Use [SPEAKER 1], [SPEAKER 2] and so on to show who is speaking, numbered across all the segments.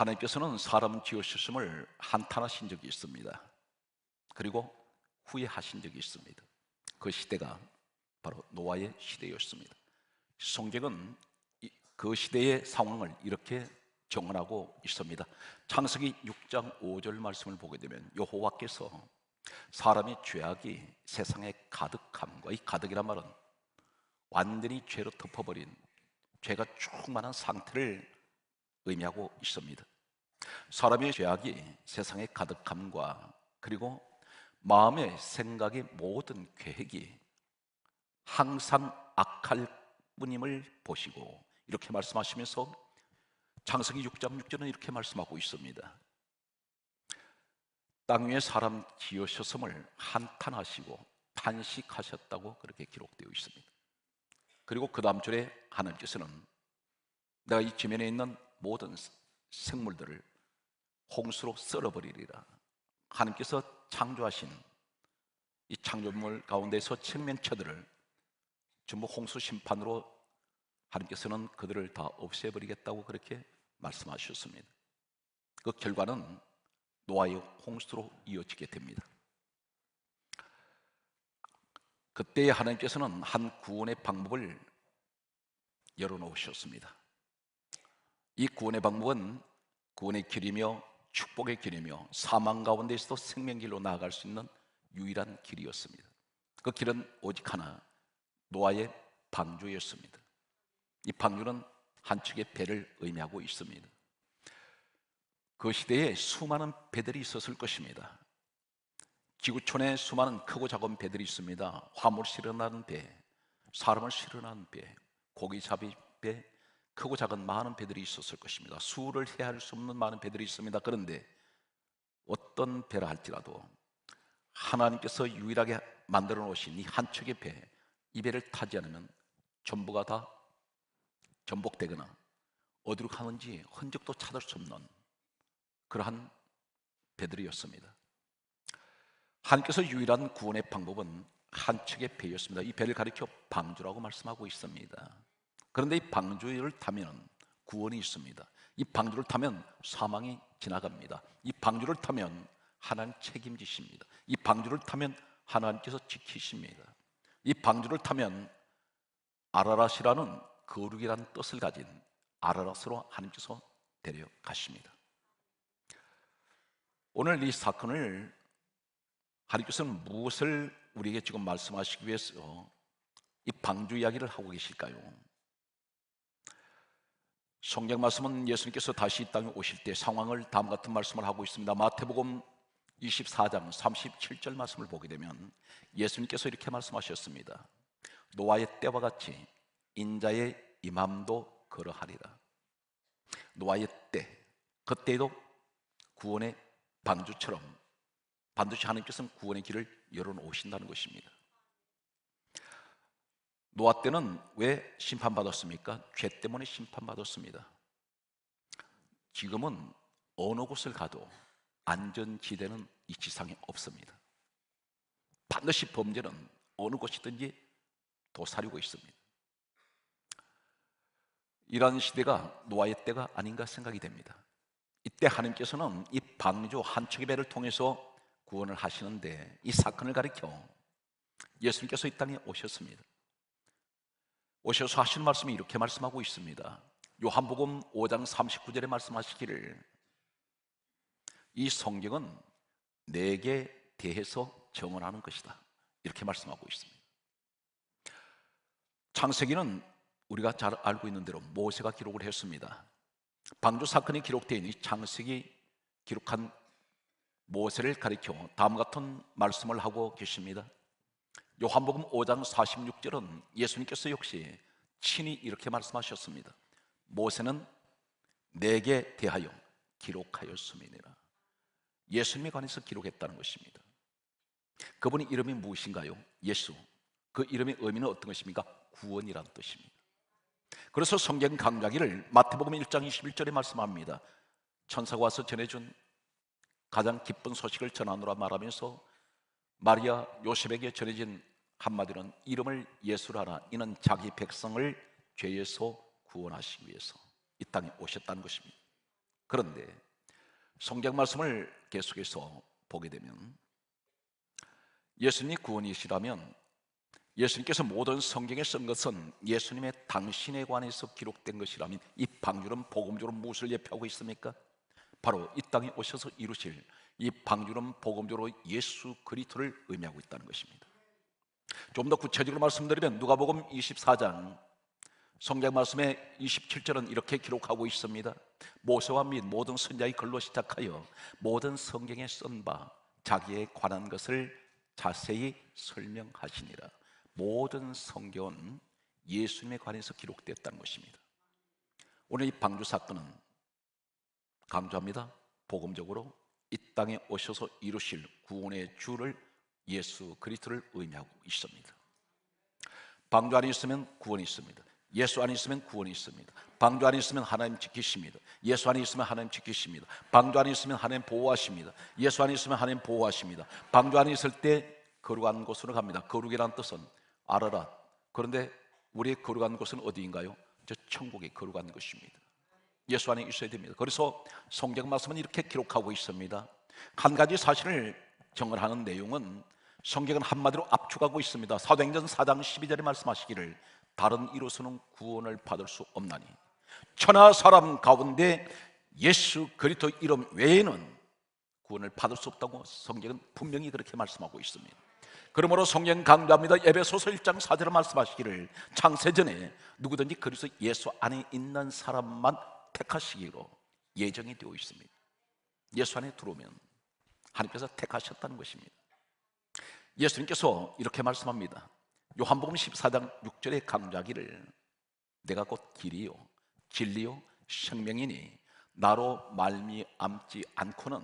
[SPEAKER 1] 하나님께서는 사람 지으셨음을 한탄하신 적이 있습니다. 그리고 후회하신 적이 있습니다. 그 시대가 바로 노아의 시대였습니다. 성경은 그 시대의 상황을 이렇게 정언하고 있습니다. 창세기 6장 5절 말씀을 보게 되면 여호와께서 사람의 죄악이 세상에 가득함과 이 가득이란 말은 완전히 죄로 덮어버린 죄가 충만한 상태를 의미하고 있습니다. 사람의 죄악이 세상의 가득함과 그리고 마음의 생각의 모든 계획이 항상 악할 뿐임을 보시고 이렇게 말씀하시면서 창성기 6장 6절은 이렇게 말씀하고 있습니다. 땅 위에 사람 지으셨음을 한탄하시고 탄식하셨다고 그렇게 기록되어 있습니다. 그리고 그 다음 줄에 하나님께서는 내가 이 지면에 있는 모든 생물들을 홍수로 썰어버리리라. 하나님께서 창조하신 이 창조물 가운데서 천면처들을 전부 홍수 심판으로 하나님께서는 그들을 다 없애버리겠다고 그렇게 말씀하셨습니다. 그 결과는 노아의 홍수로 이어지게 됩니다. 그때 하나님께서는 한 구원의 방법을 열어놓으셨습니다. 이 구원의 방법은 구원의 길이며 축복의 길이며 사망 가운데서도 생명길로 나아갈 수 있는 유일한 길이었습니다. 그 길은 오직 하나, 노아의 방주였습니다. 이 방주는 한측의 배를 의미하고 있습니다. 그 시대에 수많은 배들이 있었을 것입니다. 지구촌에 수많은 크고 작은 배들이 있습니다. 화물 실어나는 배, 사람을 실어나는 배, 고기 잡이 배, 크고 작은 많은 배들이 있었을 것입니다. 수를 헤아릴 수 없는 많은 배들이 있습니다. 그런데 어떤 배라 할지라도 하나님께서 유일하게 만들어 놓으신 이 한 척의 배, 이 배를 타지 않으면 전부가 다 전복되거나 어디로 가는지 흔적도 찾을 수 없는 그러한 배들이었습니다. 하나님께서 유일한 구원의 방법은 한 척의 배였습니다. 이 배를 가리켜 방주라고 말씀하고 있습니다. 그런데 이 방주를 타면 구원이 있습니다. 이 방주를 타면 사망이 지나갑니다. 이 방주를 타면 하나님 책임지십니다. 이 방주를 타면 하나님께서 지키십니다. 이 방주를 타면 아라라시라는 거룩이란 뜻을 가진 아라라스로 하나님께서 데려가십니다. 오늘 이 사건을 하나님께서는 무엇을 우리에게 지금 말씀하시기 위해서 이 방주 이야기를 하고 계실까요? 성경 말씀은 예수님께서 다시 이 땅에 오실 때 상황을 다음 같은 말씀을 하고 있습니다. 마태복음 24장 37절 말씀을 보게 되면 예수님께서 이렇게 말씀하셨습니다. 노아의 때와 같이 인자의 임함도 그러하리라. 노아의 때, 그때도 구원의 반주처럼 반드시 하나님께서는 구원의 길을 열어놓으신다는 것입니다. 노아 때는 왜 심판받았습니까? 죄 때문에 심판받았습니다. 지금은 어느 곳을 가도 안전지대는 이 지상에 없습니다. 반드시 범죄는 어느 곳이든지 도사리고 있습니다. 이러 시대가 노아의 때가 아닌가 생각이 됩니다. 이때 하나님께서는 이 방주 한척의 배를 통해서 구원을 하시는데 이 사건을 가리켜 예수님께서 이 땅에 오셨습니다. 오셔서 하신 말씀이 이렇게 말씀하고 있습니다. 요한복음 5장 39절에 말씀하시기를 이 성경은 내게 대해서 정언하는 것이다. 이렇게 말씀하고 있습니다. 창세기는 우리가 잘 알고 있는 대로 모세가 기록을 했습니다. 방조 사건이 기록되어 있는 창세기 기록한 모세를 가리켜 다음 같은 말씀을 하고 계십니다. 요한복음 5장 46절은 예수님께서 역시 친히 이렇게 말씀하셨습니다. 모세는 내게 대하여 기록하였음이니라. 예수님에 관해서 기록했다는 것입니다. 그분의 이름이 무엇인가요? 예수. 그 이름의 의미는 어떤 것입니까? 구원이라는 뜻입니다. 그래서 성경 강좌기를 마태복음 1장 21절에 말씀합니다. 천사가 와서 전해준 가장 기쁜 소식을 전하노라 말하면서 마리아 요셉에게 전해진 한마디는 이름을 예수라라 이는 자기 백성을 죄에서 구원하시기 위해서 이 땅에 오셨다는 것입니다. 그런데 성경 말씀을 계속해서 보게 되면 예수님이 구원이시라면 예수님께서 모든 성경에 쓴 것은 예수님의 당신에 관해서 기록된 것이라면 이 방주는 복음적로 무엇을 예표하고 있습니까? 바로 이 땅에 오셔서 이루실 이 방주는 복음적으로 예수 그리스도를 의미하고 있다는 것입니다. 좀 더 구체적으로 말씀드리면 누가복음 24장 성경 말씀의 27절은 이렇게 기록하고 있습니다. 모세와 및 모든 선자의 글로 시작하여 모든 성경에 쓴 바 자기에 관한 것을 자세히 설명하시니라. 모든 성경은 예수님에 관해서 기록됐다는 것입니다. 오늘 이 방주 사건은 강조합니다. 복음적으로 이 땅에 오셔서 이루실 구원의 주를 예수 그리스도를 의미하고 있습니다. 방주 안에 있으면 구원이 있습니다. 예수 안에 있으면 구원이 있습니다. 방주 안에 있으면 하나님 지키십니다. 예수 안에 있으면 하나님 지키십니다. 방주 안에 있으면 하나님 보호하십니다. 예수 안에 있으면 하나님 보호하십니다. 방주 안에 있을 때 거룩한 곳으로 갑니다. 거룩이란 뜻은 아라 그런데 우리의 거룩한 곳은 어디인가요? 저 천국의 거룩한 것입니다. 예수 안에 있어야 됩니다. 그래서 성경 말씀은 이렇게 기록하고 있습니다. 한 가지 사실을 정언하는 내용은 성경은 한마디로 압축하고 있습니다. 사도행전 4장 12절에 말씀하시기를 다른 이로서는 구원을 받을 수 없나니 천하 사람 가운데 예수 그리스도 이름 외에는 구원을 받을 수 없다고 성경은 분명히 그렇게 말씀하고 있습니다. 그러므로 성경 강조합니다. 에베소서 1장 4절에 말씀하시기를 창세전에 누구든지 그리스도 예수 안에 있는 사람만 택하시기로 예정이 되어 있습니다. 예수 안에 들어오면 하나님께서 택하셨다는 것입니다. 예수님께서 이렇게 말씀합니다. 요한복음 14장 6절의 강좌기를 내가 곧 길이요 진리요 생명이니 나로 말미암지 않고는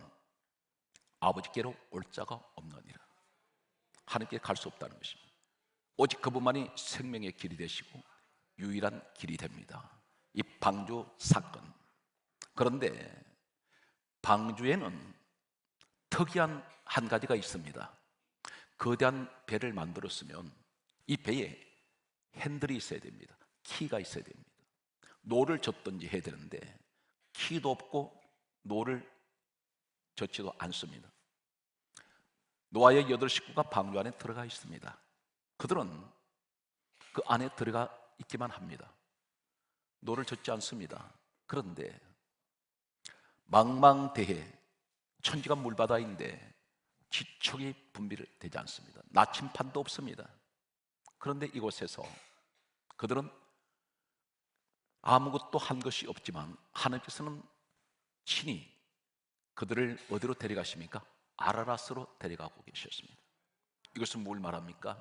[SPEAKER 1] 아버지께로 올 자가 없느니라. 하나님께 갈 수 없다는 것입니다. 오직 그분만이 생명의 길이 되시고 유일한 길이 됩니다. 이 방주 사건. 그런데 방주에는 특이한 한 가지가 있습니다. 거대한 배를 만들었으면 이 배에 핸들이 있어야 됩니다. 키가 있어야 됩니다. 노를 젓든지 해야 되는데 키도 없고 노를 젓지도 않습니다. 노아의 여덟 식구가 방주 안에 들어가 있습니다. 그들은 그 안에 들어가 있기만 합니다. 노를 젓지 않습니다. 그런데 망망대해 천지가 물바다인데 지척이 분비되지 않습니다. 나침판도 없습니다. 그런데 이곳에서 그들은 아무것도 한 것이 없지만 하나님께서는 친히 그들을 어디로 데려가십니까? 아라라스로 데려가고 계셨습니다. 이것은 뭘 말합니까?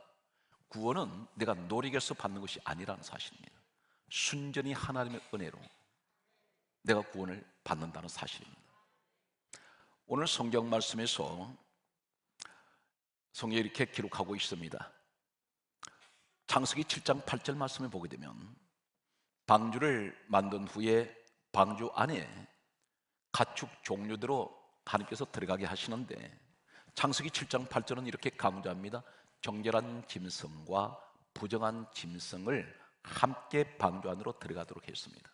[SPEAKER 1] 구원은 내가 노력해서 받는 것이 아니라는 사실입니다. 순전히 하나님의 은혜로 내가 구원을 받는다는 사실입니다. 오늘 성경 말씀에서 성경이 이렇게 기록하고 있습니다. 창세기 7장 8절 말씀을 보게 되면 방주를 만든 후에 방주 안에 가축 종류대로 하나님께서 들어가게 하시는데 창세기 7장 8절은 이렇게 강조합니다. 정결한 짐승과 부정한 짐승을 함께 방주 안으로 들어가도록 했습니다.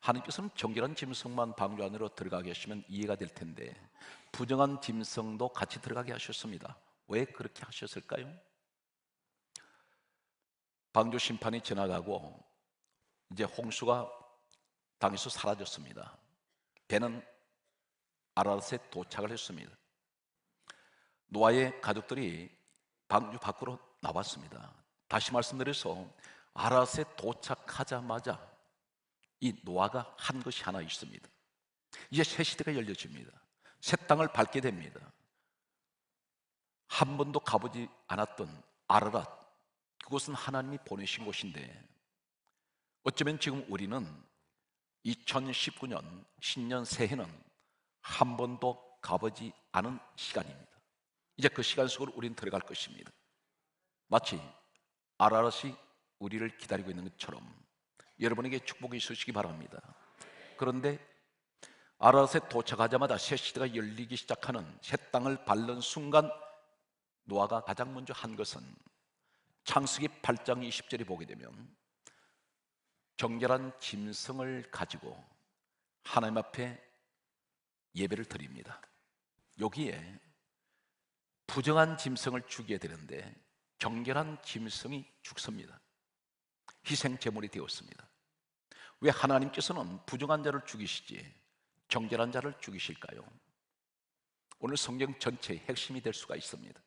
[SPEAKER 1] 하나님께서는 정결한 짐승만 방주 안으로 들어가게 하시면 이해가 될 텐데 부정한 짐승도 같이 들어가게 하셨습니다. 왜 그렇게 하셨을까요? 방주 심판이 지나가고 이제 홍수가 당에서 사라졌습니다. 배는 아라스에 도착을 했습니다. 노아의 가족들이 방주 밖으로 나왔습니다. 다시 말씀드려서 아랏에 도착하자마자 이 노아가 한 것이 하나 있습니다. 이제 새 시대가 열려집니다. 새 땅을 밟게 됩니다. 한 번도 가보지 않았던 아라랏 그곳은 하나님이 보내신 곳인데 어쩌면 지금 우리는 2019년 신년 새해는 한 번도 가보지 않은 시간입니다. 이제 그 시간 속으로 우리는 들어갈 것입니다. 마치 아라랏이 우리를 기다리고 있는 것처럼 여러분에게 축복이 있으시기 바랍니다. 그런데 아라에 도착하자마자 새 시대가 열리기 시작하는 새 땅을 밟는 순간 노아가 가장 먼저 한 것은 창세기 8장 20절에 보게 되면 정결한 짐승을 가지고 하나님 앞에 예배를 드립니다. 여기에 부정한 짐승을 죽여야 되는데 정결한 짐승이 죽습니다. 희생 제물이 되었습니다. 왜 하나님께서는 부정한 자를 죽이시지 정결한 자를 죽이실까요? 오늘 성경 전체의 핵심이 될 수가 있습니다.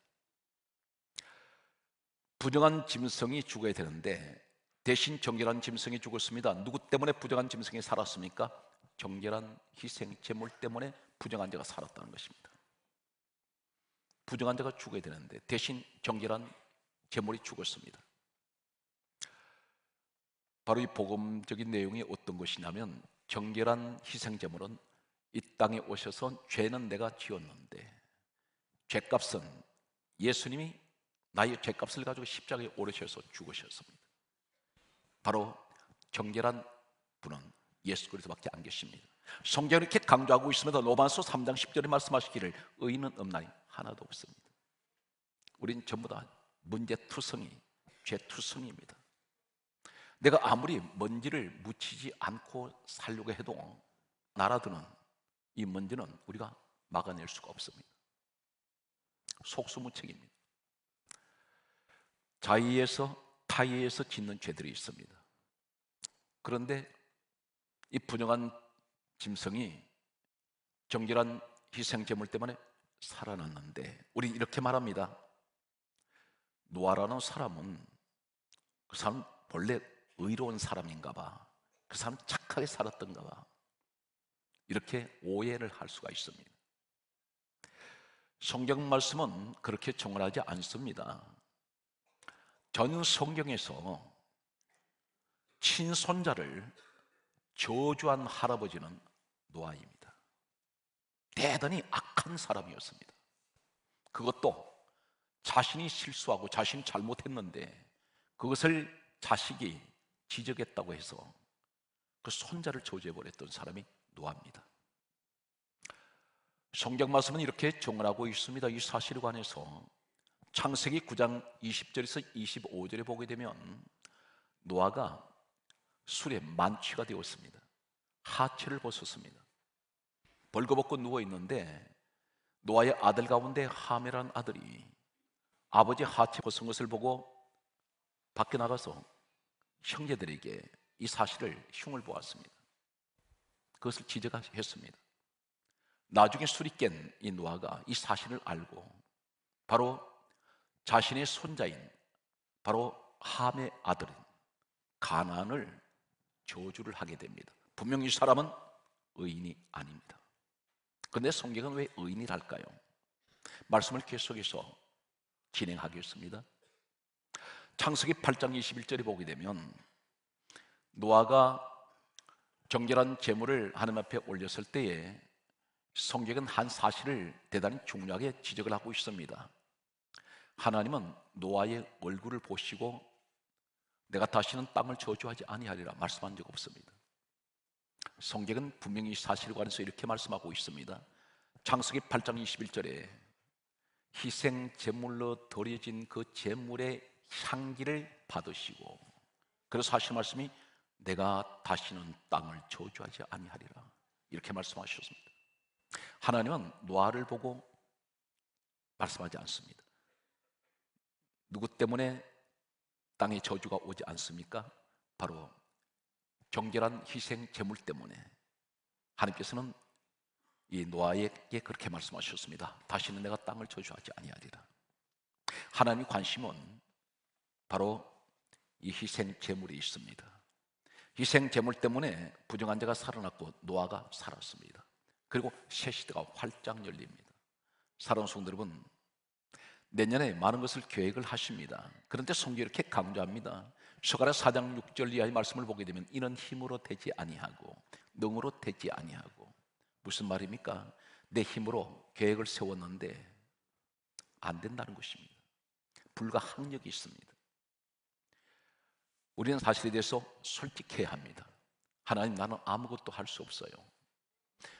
[SPEAKER 1] 부정한 짐승이 죽어야 되는데 대신 정결한 짐승이 죽었습니다. 누구 때문에 부정한 짐승이 살았습니까? 정결한 희생 제물 때문에 부정한 자가 살았다는 것입니다. 부정한 자가 죽어야 되는데 대신 정결한 제물이 죽었습니다. 바로 이 복음적인 내용이 어떤 것이냐면 정결한 희생제물은 이 땅에 오셔서 죄는 내가 지었는데 죄값은 예수님이 나의 죄값을 가지고 십자가에 오르셔서 죽으셨습니다. 바로 정결한 분은 예수 그리스도밖에 안 계십니다. 성경을 이렇게 강조하고 있음에도 로마서 3장 10절에 말씀하시기를 의인은 없나니 하나도 없습니다. 우린 전부 다 문제투성이, 죄투성입니다. 내가 아무리 먼지를 묻히지 않고 살려고 해도 날아드는 이 먼지는 우리가 막아낼 수가 없습니다. 속수무책입니다. 자의에서 타의에서 짓는 죄들이 있습니다. 그런데 이분영한 짐승이 정결한 희생 제물 때문에 살아났는데 우리 이렇게 말합니다. 노아라는 사람은 그 사람 본래 의로운 사람인가 봐. 그 사람 착하게 살았던가 봐. 이렇게 오해를 할 수가 있습니다. 성경 말씀은 그렇게 정언하지 않습니다. 전 성경에서 친손자를 저주한 할아버지는 노아입니다. 대단히 악한 사람이었습니다. 그것도 자신이 실수하고 자신이 잘못했는데 그것을 자식이 지적했다고 해서 그 손자를 저주해버렸던 사람이 노아입니다. 성경 말씀은 이렇게 정언하고 있습니다. 이 사실에 관해서 창세기 9장 20절에서 25절에 보게 되면 노아가 술에 만취가 되었습니다. 하체를 벗었습니다. 벌거벗고 누워 있는데 노아의 아들 가운데 하메란 아들이 아버지 하체 벗은 것을 보고 밖에 나가서 형제들에게 이 사실을 흉을 보았습니다. 그것을 지적했습니다. 나중에 술이 깬 이 노아가 이 사실을 알고 바로 자신의 손자인 바로 함의 아들인 가난을 저주를 하게 됩니다. 분명 이 사람은 의인이 아닙니다. 그데 성경은 왜 의인이랄까요? 말씀을 계속해서 진행하겠습니다. 창세기 8장 21절에 보게 되면 노아가 정결한 재물을 하나님 앞에 올렸을 때에 성경은 한 사실을 대단히 중요하게 지적을 하고 있습니다. 하나님은 노아의 얼굴을 보시고 내가 다시는 땅을 저주하지 아니하리라 말씀한 적 없습니다. 성경은 분명히 사실에 관해서 이렇게 말씀하고 있습니다. 창세기 8장 21절에 희생 제물로 드려진 그 제물의 향기를 받으시고 그래서 하신 말씀이 내가 다시는 땅을 저주하지 아니하리라 이렇게 말씀하셨습니다. 하나님은 노아를 보고 말씀하지 않습니다. 누구 때문에 땅에 저주가 오지 않습니까? 바로 정결한 희생 제물 때문에 하나님께서는 이 노아에게 그렇게 말씀하셨습니다. 다시는 내가 땅을 저주하지 아니하리라. 하나님 관심은 바로 이 희생 제물이 있습니다. 희생 제물 때문에 부정한 자가 살아났고 노아가 살았습니다. 그리고 새 시대가 활짝 열립니다. 사랑하는 성도 여러분, 내년에 많은 것을 계획을 하십니다. 그런데 성경이 이렇게 강조합니다. 서가라 4장 6절 이하의 말씀을 보게 되면 이는 힘으로 되지 아니하고 능으로 되지 아니하고 무슨 말입니까? 내 힘으로 계획을 세웠는데 안 된다는 것입니다. 불가항력이 있습니다. 우리는 사실에 대해서 솔직해야 합니다. 하나님 나는 아무것도 할 수 없어요.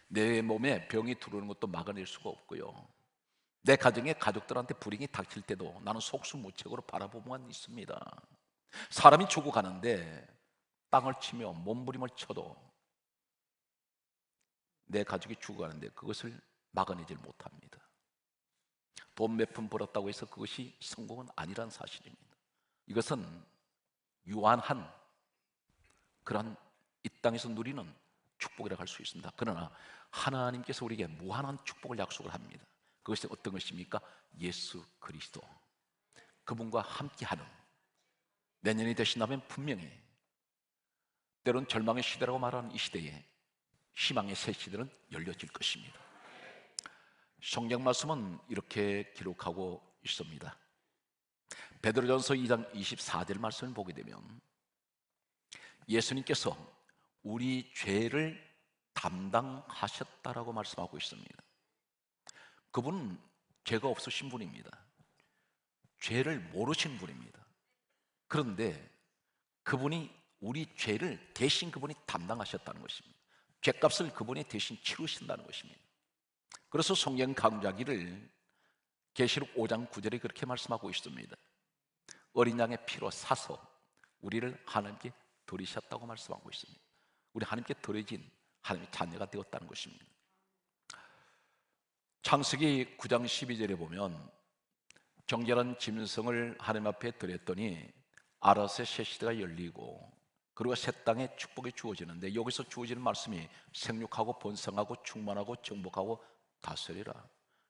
[SPEAKER 1] 내 몸에 병이 들어오는 것도 막아낼 수가 없고요. 내 가정에 가족들한테 불행이 닥칠 때도 나는 속수무책으로 바라보만 있습니다. 사람이 죽어가는데 땅을 치며 몸부림을 쳐도 내 가족이 죽어가는데 그것을 막아내질 못합니다. 돈 몇 푼 벌었다고 해서 그것이 성공은 아니란 사실입니다. 이것은 유한한 그런 이 땅에서 누리는 축복이라고 할 수 있습니다. 그러나 하나님께서 우리에게 무한한 축복을 약속을 합니다. 그것이 어떤 것입니까? 예수 그리스도. 그분과 함께하는 내년이 되신다면 분명히 때론 절망의 시대라고 말하는 이 시대에 희망의 새 시대는 열려질 것입니다. 성경 말씀은 이렇게 기록하고 있습니다. 베드로전서 2장 24절 말씀을 보게 되면 예수님께서 우리 죄를 담당하셨다라고 말씀하고 있습니다. 그분은 죄가 없으신 분입니다. 죄를 모르신 분입니다. 그런데 그분이 우리 죄를 대신 그분이 담당하셨다는 것입니다. 죄값을 그분이 대신 치르신다는 것입니다. 그래서 성경 강좌기를 계시록 5장 9절에 그렇게 말씀하고 있습니다. 어린 양의 피로 사서 우리를 하나님께 돌이셨다고 말씀하고 있습니다. 우리 하나님께 돌이진 하나님의 자녀가 되었다는 것입니다. 창세기 9장 12절에 보면 정결한 짐승을 하나님 앞에 드렸더니 아라세 새 시대가 열리고 그리고 새 땅에 축복이 주어지는데 여기서 주어지는 말씀이 생육하고 번성하고 충만하고 정복하고 다스리라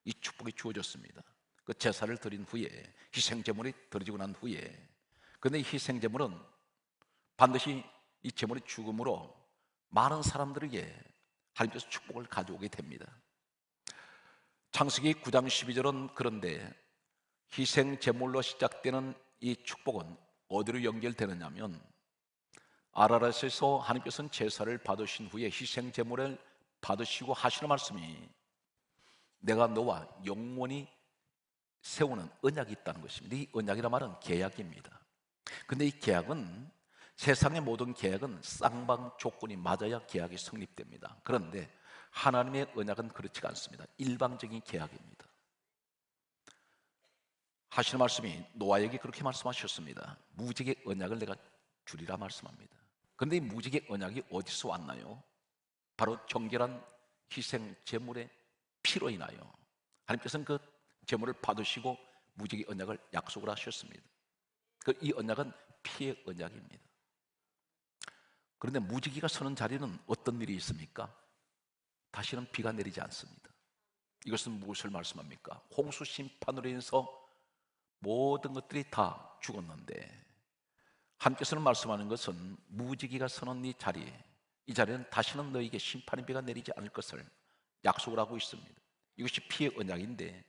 [SPEAKER 1] 이 축복이 주어졌습니다. 그 제사를 드린 후에 희생제물이 드려지고 난 후에 근데 이 희생제물은 반드시 이 제물의 죽음으로 많은 사람들에게 하나님께서 축복을 가져오게 됩니다. 창세기 9장 12절은 그런데 희생 제물로 시작되는 이 축복은 어디로 연결되느냐면 아라랏에서 하나님께서는 제사를 받으신 후에 희생 제물을 받으시고 하시는 말씀이 내가 너와 영원히 세우는 언약이 있다는 것입니다. 이 언약이란 말은 계약입니다. 근데 이 계약은 세상의 모든 계약은 쌍방 조건이 맞아야 계약이 성립됩니다. 그런데 하나님의 언약은 그렇지 않습니다. 일방적인 계약입니다. 하시는 말씀이 노아에게 그렇게 말씀하셨습니다. 무지개 언약을 내가 주리라 말씀합니다. 그런데 이 무지개 언약이 어디서 왔나요? 바로 정결한 희생 제물의 피로 인하여 하나님께서는 그 제물을 받으시고 무지개 언약을 약속을 하셨습니다. 그 이 언약은 피의 언약입니다. 그런데 무지개가 서는 자리는 어떤 일이 있습니까? 다시는 비가 내리지 않습니다. 이것은 무엇을 말씀합니까? 홍수 심판으로 인해서 모든 것들이 다 죽었는데 함께서는 말씀하는 것은 무지개가 서는 이 자리에 이 자리는 다시는 너에게 심판의 비가 내리지 않을 것을 약속을 하고 있습니다. 이것이 피의 언약인데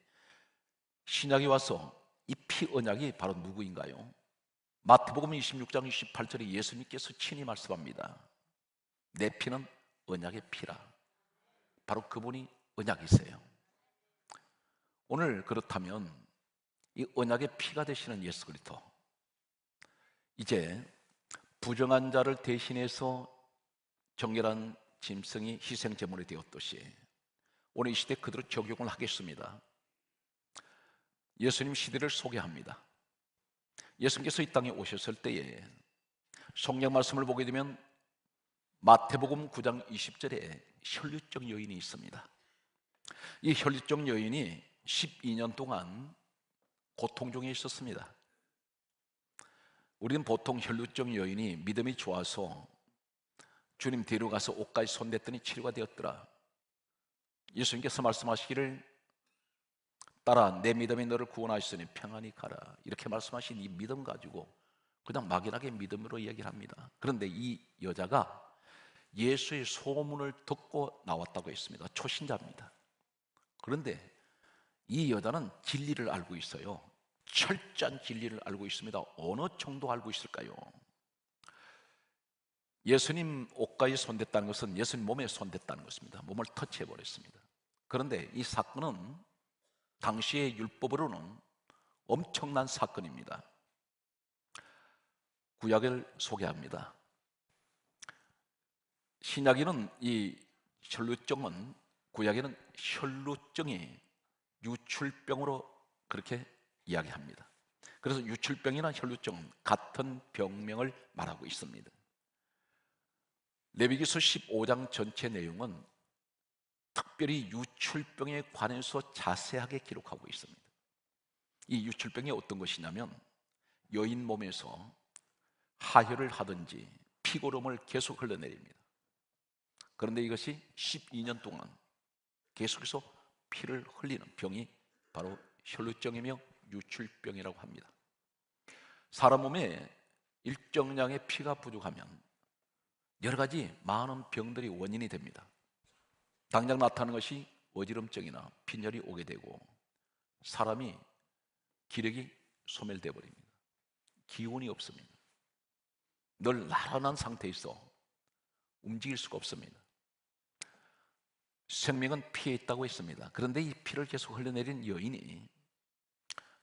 [SPEAKER 1] 신약이 와서 이 피 언약이 바로 누구인가요? 마태복음 26장 28절에 예수님께서 친히 말씀합니다. 내 피는 언약의 피라. 바로 그분이 언약이세요. 오늘 그렇다면 이 언약의 피가 되시는 예수 그리스도 이제 부정한 자를 대신해서 정결한 짐승이 희생 제물이 되었듯이 오늘 이 시대 그대로 적용을 하겠습니다. 예수님 시대를 소개합니다. 예수님께서 이 땅에 오셨을 때에 성경 말씀을 보게 되면 마태복음 9장 20절에 혈류증 여인이 있습니다. 이 혈류증 여인이 12년 동안 고통 중에 있었습니다. 우리는 보통 혈류증 여인이 믿음이 좋아서 주님 데려가서 옷까지 손댔더니 치료가 되었더라. 예수님께서 말씀하시기를 따라 내 믿음이 너를 구원하셨으니 평안히 가라. 이렇게 말씀하신 이 믿음 가지고 그냥 막연하게 믿음으로 이야기를 합니다. 그런데 이 여자가 예수의 소문을 듣고 나왔다고 했습니다. 초신자입니다. 그런데 이 여자는 진리를 알고 있어요. 철저한 진리를 알고 있습니다. 어느 정도 알고 있을까요? 예수님 옷가에 손댔다는 것은 예수님 몸에 손댔다는 것입니다. 몸을 터치해 버렸습니다. 그런데 이 사건은 당시의 율법으로는 엄청난 사건입니다. 구약을 소개합니다. 신약에는 이 혈루증은 구약에는 혈루증이 유출병으로 그렇게 이야기합니다. 그래서 유출병이나 혈루증은 같은 병명을 말하고 있습니다. 레비기서 15장 전체 내용은 특별히 유출병에 관해서 자세하게 기록하고 있습니다. 이 유출병이 어떤 것이냐면 여인 몸에서 하혈을 하든지 피고름을 계속 흘러내립니다. 그런데 이것이 12년 동안 계속해서 피를 흘리는 병이 바로 혈루증이며 유출병이라고 합니다. 사람 몸에 일정량의 피가 부족하면 여러 가지 많은 병들이 원인이 됩니다. 당장 나타나는 것이 어지럼증이나 빈혈이 오게 되고 사람이 기력이 소멸돼 버립니다. 기운이 없습니다. 늘 나란한 상태에 있어 움직일 수가 없습니다. 생명은 피에 있다고 했습니다. 그런데 이 피를 계속 흘려내린 여인이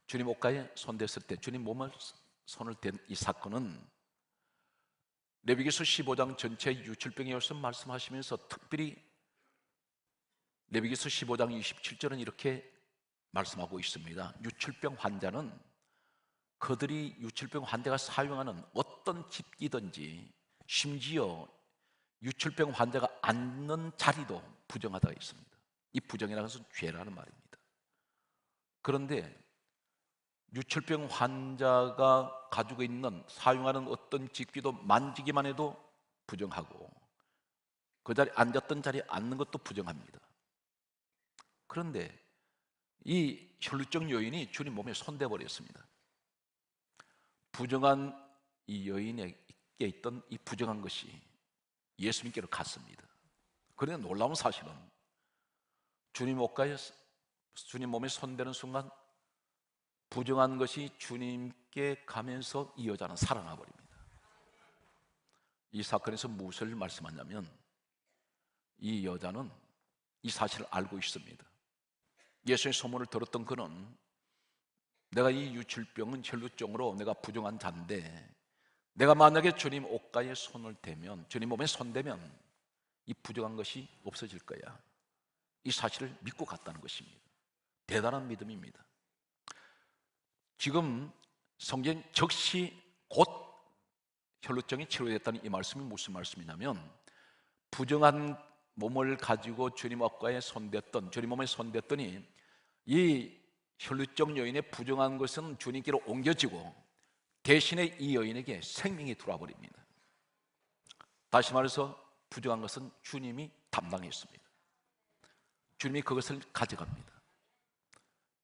[SPEAKER 1] 주님 옷가에 손댔을 때 주님 몸을 손을 댄 이 사건은 레비기서 15장 전체 유출병에 열서 말씀하시면서 특별히 레위기서 15장 27절은 이렇게 말씀하고 있습니다. 유출병 환자는 그들이 유출병 환자가 사용하는 어떤 집기든지 심지어 유출병 환자가 앉는 자리도 부정하다고 했습니다. 이 부정이라는 것은 죄라는 말입니다. 그런데 유출병 환자가 가지고 있는 사용하는 어떤 집기도 만지기만 해도 부정하고 그 자리 앉았던 자리에 앉는 것도 부정합니다. 그런데 이 혈루증 여인이 주님 몸에 손대 버렸습니다. 부정한 이 여인에게 있던 이 부정한 것이 예수님께로 갔습니다. 그런데 놀라운 사실은 주님 옷가에 주님 몸에 손대는 순간 부정한 것이 주님께 가면서 이 여자는 살아나 버립니다. 이 사건에서 무엇을 말씀하냐면 이 여자는 이 사실을 알고 있습니다. 예수의 소문을 들었던 그는 내가 이 유출병은 혈루증으로 내가 부정한 잔데 내가 만약에 주님 옷가에 손을 대면 주님 몸에 손대면 이 부정한 것이 없어질 거야. 이 사실을 믿고 갔다는 것입니다. 대단한 믿음입니다. 지금 성경 즉시 곧 혈루증이 치료됐다는 이 말씀이 무슨 말씀이냐면 부정한 몸을 가지고 주님 앞가에 손댔던 주님 몸에 손댔더니 이혈류적 여인의 부정한 것은 주님께로 옮겨지고 대신에 이 여인에게 생명이 돌아 버립니다. 다시 말해서 부정한 것은 주님이 담당했습니다. 주님이 그것을 가져갑니다.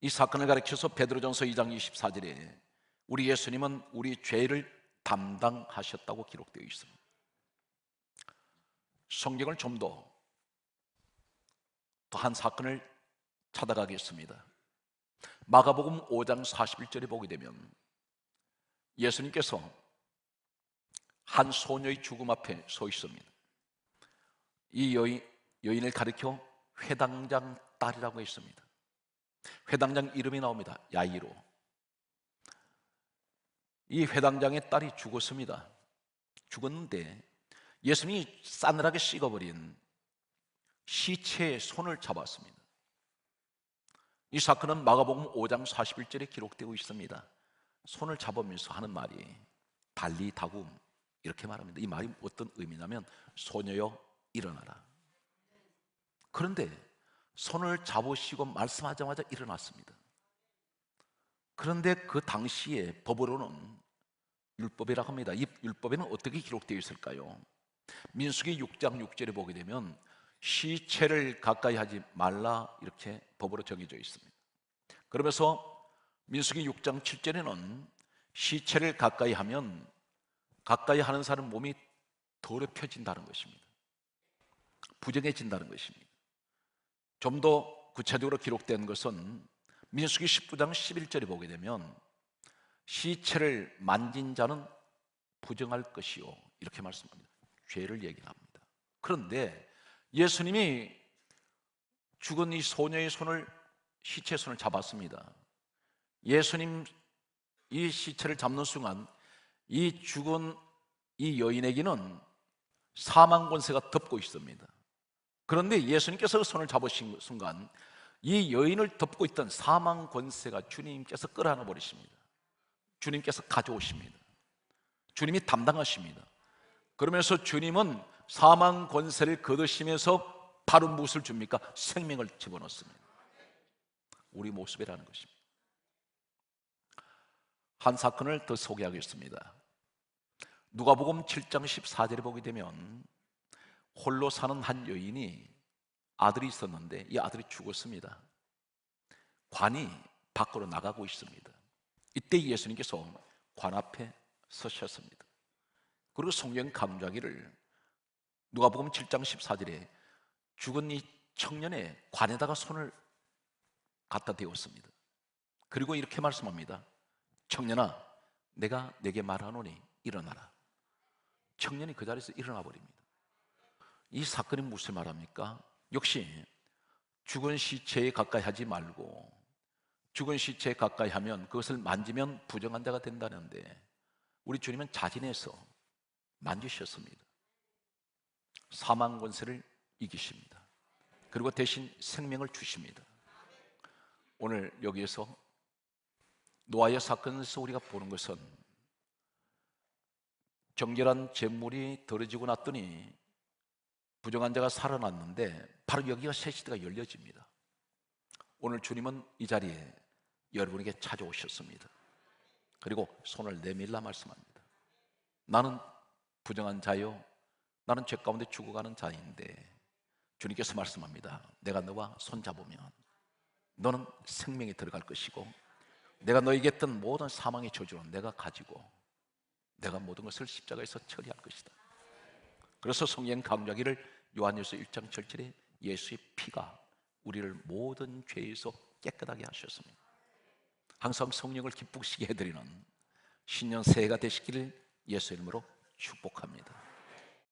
[SPEAKER 1] 이 사건을 가리켜서 베드로전서 2장 24절에 우리 예수님은 우리 죄를 담당하셨다고 기록되어 있습니다. 성경을 좀더더한 사건을 찾아가겠습니다. 마가복음 5장 41절에 보게 되면 예수님께서 한 소녀의 죽음 앞에 서 있습니다. 이 여인, 여인을 가리켜 회당장 딸이라고 했습니다. 회당장 이름이 나옵니다. 야이로. 이 회당장의 딸이 죽었습니다. 죽었는데 예수님이 싸늘하게 씻어버린 시체의 손을 잡았습니다. 이 사건은 마가복음 5장 41절에 기록되고 있습니다. 손을 잡으면서 하는 말이 발리 다굼 이렇게 말합니다. 이 말이 어떤 의미냐면 소녀여 일어나라. 그런데 손을 잡으시고 말씀하자마자 일어났습니다. 그런데 그 당시에 법으로는 율법이라고 합니다. 이 율법에는 어떻게 기록되어 있을까요? 민숙이 6장 6절에 보게 되면 시체를 가까이 하지 말라 이렇게 법으로 정해져 있습니다. 그러면서 민수기 6장 7절에는 시체를 가까이 하면 가까이 하는 사람 몸이 더럽혀진다는 것입니다. 부정해진다는 것입니다. 좀 더 구체적으로 기록된 것은 민수기 19장 11절에 보게 되면 시체를 만진 자는 부정할 것이요 이렇게 말씀합니다. 죄를 얘기합니다. 그런데 예수님이 죽은 이 소녀의 손을 시체 손을 잡았습니다. 예수님 이 시체를 잡는 순간 이 죽은 이 여인에게는 사망 권세가 덮고 있습니다. 그런데 예수님께서 그 손을 잡으신 순간 이 여인을 덮고 있던 사망 권세가 주님께서 끌어안아 버리십니다. 주님께서 가져오십니다. 주님이 담당하십니다. 그러면서 주님은 사망 권세를 거두시면서 바로 무엇을 줍니까? 생명을 집어넣습니다. 우리 모습이라는 것입니다. 한 사건을 더 소개하겠습니다. 누가복음 7장 14절에 보게 되면 홀로 사는 한 여인이 아들이 있었는데 이 아들이 죽었습니다. 관이 밖으로 나가고 있습니다. 이때 예수님께서 관 앞에 서셨습니다. 그리고 성경 감자기를 누가복음 7장 14절에 죽은 이 청년의 관에다가 손을 갖다 대었습니다. 그리고 이렇게 말씀합니다. 청년아, 내가 내게 말하노니 일어나라. 청년이 그 자리에서 일어나 버립니다. 이 사건이 무슨 말합니까? 역시 죽은 시체에 가까이 하지 말고 죽은 시체에 가까이 하면 그것을 만지면 부정한 자가 된다는데 우리 주님은 자진해서 만지셨습니다. 사망 권세를 이기십니다. 그리고 대신 생명을 주십니다. 오늘 여기에서 노아의 사건에서 우리가 보는 것은 정결한 재물이 더러지고 났더니 부정한 자가 살아났는데 바로 여기가 새 시대가 열려집니다. 오늘 주님은 이 자리에 여러분에게 찾아오셨습니다. 그리고 손을 내밀라 말씀합니다. 나는 부정한 자요 나는 죄 가운데 죽어가는 자인데 주님께서 말씀합니다. 내가 너와 손잡으면 너는 생명에 들어갈 것이고 내가 너에게 했던 모든 사망의 저주는 내가 가지고 내가 모든 것을 십자가에서 처리할 것이다. 그래서 성령 강좌기를 요한일서 1장 7절에 예수의 피가 우리를 모든 죄에서 깨끗하게 하셨습니다. 항상 성령을 기쁘시게 해드리는 신년 새해가 되시기를 예수 이름으로 축복합니다.